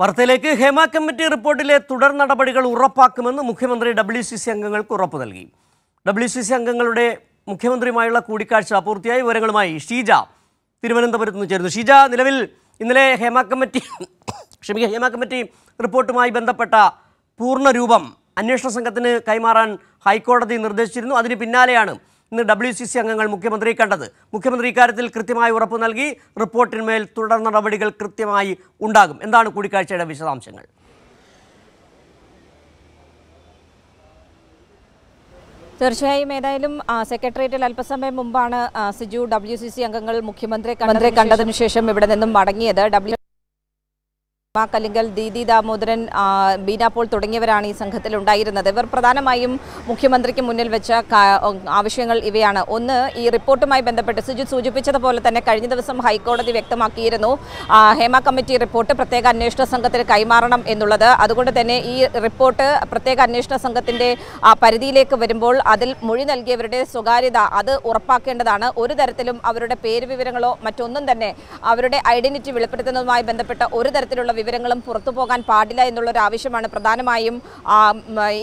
വാർത്തയിലേക്ക് ഹേമ കമ്മിറ്റി റിപ്പോർട്ടിലെ തുടർ നടപടികൾ ഉറപ്പാക്കുമെന്ന് മുഖ്യമന്ത്രി ഡബ്ല്യു സി സി അംഗങ്ങൾക്ക് ഉറപ്പ് നൽകി ഡബ്ല്യു സി സി അംഗങ്ങളുടെ മുഖ്യമന്ത്രിയുമായുള്ള കൂടിക്കാഴ്ച പൂർത്തിയായി വിവരങ്ങളുമായി ഷീജ തിരുവനന്തപുരത്ത് നിന്ന് ചേരുന്നു ഷീജ നിലവിൽ ഇന്നലെ ഹേമ കമ്മിറ്റി ക്ഷമിക്കുക ഹേമ കമ്മിറ്റി റിപ്പോർട്ടുമായി ബന്ധപ്പെട്ട പൂർണ്ണ രൂപം അന്വേഷണ സംഘത്തിന് കൈമാറാൻ ഹൈക്കോടതി നിർദ്ദേശിച്ചിരുന്നു അതിന് പിന്നാലെയാണ് ഇന്ന് ഡബ്ല്യു സി സി അംഗങ്ങൾ മുഖ്യമന്ത്രി കണ്ടത് മുഖ്യമന്ത്രി ഇക്കാര്യത്തിൽ കൃത്യമായി ഉറപ്പ് നൽകി റിപ്പോർട്ടിന്മേൽ തുടർ നടപടികൾ കൃത്യമായി ഉണ്ടാകും എന്താണ് കൂടിക്കാഴ്ചയുടെ വിശദാംശങ്ങൾ തീർച്ചയായും ഏതായാലും സെക്രട്ടേറിയറ്റിൽ അല്പസമയം മുമ്പാണ് സിജു ഡബ്ല്യു സി സി അംഗങ്ങൾ മുഖ്യമന്ത്രിയെ കണ്ടതിനു ശേഷം ഇവിടെ നിന്നും മടങ്ങിയത് ഡബ്ല്യു മാക്കലിങ്കൽ ദീദി ദാമോദരൻ ബീനാപോൾ തുടങ്ങിയവരാണ് ഈ സംഘത്തിൽ ഉണ്ടായിരുന്നത് ഇവർ പ്രധാനമായും മുഖ്യമന്ത്രിക്ക് മുന്നിൽ വെച്ച ആവശ്യങ്ങൾ ഇവയാണ് ഒന്ന് ഈ റിപ്പോർട്ടുമായി ബന്ധപ്പെട്ട് സുജിത് സൂചിപ്പിച്ചതുപോലെ തന്നെ കഴിഞ്ഞ ദിവസം ഹൈക്കോടതി വ്യക്തമാക്കിയിരുന്നു ഹേമ കമ്മിറ്റി റിപ്പോർട്ട് പ്രത്യേക അന്വേഷണ സംഘത്തിന് കൈമാറണം എന്നുള്ളത് അതുകൊണ്ട് തന്നെ ഈ റിപ്പോർട്ട് പ്രത്യേക അന്വേഷണ സംഘത്തിൻ്റെ പരിധിയിലേക്ക് വരുമ്പോൾ അതിൽ മൊഴി നൽകിയവരുടെ സ്വകാര്യത അത് ഉറപ്പാക്കേണ്ടതാണ് ഒരു തരത്തിലും അവരുടെ പേര് വിവരങ്ങളോ മറ്റൊന്നും തന്നെ അവരുടെ ഐഡന്റിറ്റി വെളിപ്പെടുത്തുന്നതുമായി ബന്ധപ്പെട്ട ഒരു തരത്തിലുള്ള വിവരങ്ങളും പുറത്തു പോകാൻ പാടില്ല ആവശ്യമാണ് പ്രധാനമായും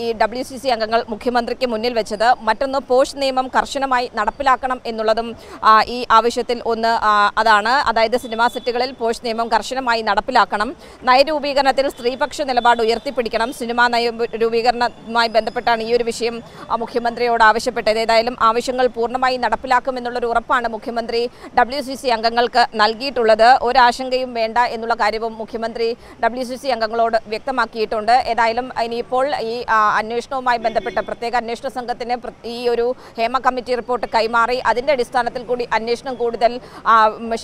ഈ ഡബ്ല്യു സി സി അംഗങ്ങൾ മുഖ്യമന്ത്രിക്ക് മുന്നിൽ വെച്ചത് മറ്റൊന്ന് പോഷ് നിയമം കർശനമായി നടപ്പിലാക്കണം എന്നുള്ളതും ഈ ആവശ്യത്തിൽ ഒന്ന് അതാണ് അതായത് സിനിമാ സെറ്റുകളിൽ പോഷ് നിയമം കർശനമായി നടപ്പിലാക്കണം നയരൂപീകരണത്തിൽ സ്ത്രീപക്ഷ നിലപാട് ഉയർത്തിപ്പിടിക്കണം സിനിമാ നയ രൂപീകരണവുമായി ബന്ധപ്പെട്ടാണ് ഈ ഒരു വിഷയം മുഖ്യമന്ത്രിയോട് ആവശ്യപ്പെട്ടത് ഏതായാലും ആവശ്യങ്ങൾ പൂർണ്ണമായി നടപ്പിലാക്കുമെന്നുള്ളൊരു ഉറപ്പാണ് മുഖ്യമന്ത്രി ഡബ്ല്യു സി സി അംഗങ്ങൾക്ക് നൽകിയിട്ടുള്ളത് ഒരാശങ്കയും വേണ്ട എന്നുള്ള കാര്യവും മുഖ്യമന്ത്രി ഡബ്ല്യു സി സി അംഗങ്ങളോട് വ്യക്തമാക്കിയിട്ടുണ്ട് ഏതായാലും ഇനിയിപ്പോൾ ഈ അന്വേഷണവുമായി ബന്ധപ്പെട്ട പ്രത്യേക അന്വേഷണ സംഘത്തിന് ഈ ഒരു ഹേമ കമ്മിറ്റി റിപ്പോർട്ട് കൈമാറി അതിൻ്റെ അടിസ്ഥാനത്തിൽ കൂടി അന്വേഷണം കൂടുതൽ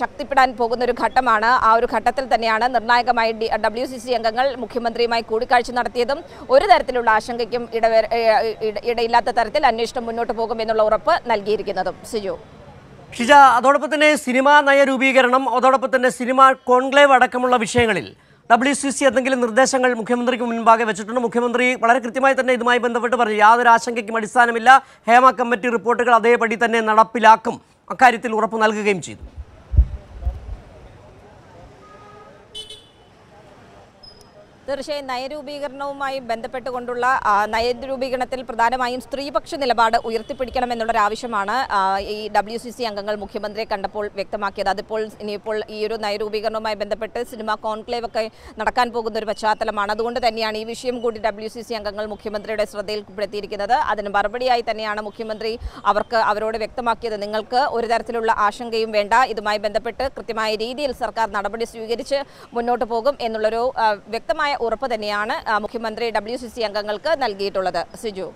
ശക്തിപ്പെടാൻ പോകുന്ന ഒരു ഘട്ടമാണ് ആ ഒരു ഘട്ടത്തിൽ തന്നെയാണ് നിർണായകമായി ഡബ്ല്യു സി സി അംഗങ്ങൾ മുഖ്യമന്ത്രിയുമായി കൂടിക്കാഴ്ച നടത്തിയതും ഒരു തരത്തിലുള്ള ആശങ്കയ്ക്കും ഇടവേ ഇടയില്ലാത്ത തരത്തിൽ അന്വേഷണം മുന്നോട്ട് പോകുമെന്നുള്ള ഉറപ്പ് നൽകിയിരിക്കുന്നതും സിജു ഷിജ അതോടൊപ്പം തന്നെ സിനിമാ നയ രൂപീകരണം അതോടൊപ്പം തന്നെ സിനിമാ കോൺക്ലേവ് അടക്കമുള്ള വിഷയങ്ങളിൽ ഡബ്ല്യു സി സി എന്തെങ്കിലും നിർദ്ദേശങ്ങൾ മുഖ്യമന്ത്രിക്ക് മുൻപാകെ വെച്ചിട്ടുണ്ട് മുഖ്യമന്ത്രി വളരെ കൃത്യമായി തന്നെ ഇതുമായി ബന്ധപ്പെട്ട് പറഞ്ഞു യാതൊരു ആശങ്കയ്ക്കും അടിസ്ഥാനമില്ല ഹേമ കമ്മിറ്റി റിപ്പോർട്ടുകൾ അതേപടി തന്നെ നടപ്പിലാക്കും അക്കാര്യത്തിൽ ഉറപ്പ് നൽകുകയും ചെയ്തു തീർച്ചയായും നയരൂപീകരണവുമായി ബന്ധപ്പെട്ടുകൊണ്ടുള്ള നയരൂപീകരണത്തിൽ പ്രധാനമായും സ്ത്രീപക്ഷ നിലപാട് ഉയർത്തിപ്പിടിക്കണമെന്നുള്ളൊരു ആവശ്യമാണ് ഈ ഡബ്ല്യു സി സി അംഗങ്ങൾ മുഖ്യമന്ത്രിയെ കണ്ടപ്പോൾ വ്യക്തമാക്കിയത് അതിപ്പോൾ ഇനിയിപ്പോൾ ഈ ഒരു നയരൂപീകരണവുമായി ബന്ധപ്പെട്ട് സിനിമ കോൺക്ലേവ് ഒക്കെ നടക്കാൻ പോകുന്ന ഒരു പശ്ചാത്തലമാണ് അതുകൊണ്ട് തന്നെയാണ് ഈ വിഷയം കൂടി ഡബ്ല്യു സി സി അംഗങ്ങൾ മുഖ്യമന്ത്രിയുടെ ശ്രദ്ധയിൽപ്പെടുത്തിയിരിക്കുന്നത് അതിന് മറുപടിയായി തന്നെയാണ് മുഖ്യമന്ത്രി അവർക്ക് അവരോട് വ്യക്തമാക്കിയത് നിങ്ങൾക്ക് ഒരു തരത്തിലുള്ള ആശങ്കയും വേണ്ട ഇതുമായി ബന്ധപ്പെട്ട് കൃത്യമായ രീതിയിൽ സർക്കാർ നടപടി സ്വീകരിച്ച് മുന്നോട്ട് പോകും എന്നുള്ളൊരു വ്യക്തമായ ഉറപ്പ് തന്നെയാണ് മുഖ്യമന്ത്രി ഡബ്ല്യു സി സി അംഗങ്ങൾക്ക് നൽകിയിട്ടുള്ളത് സിജു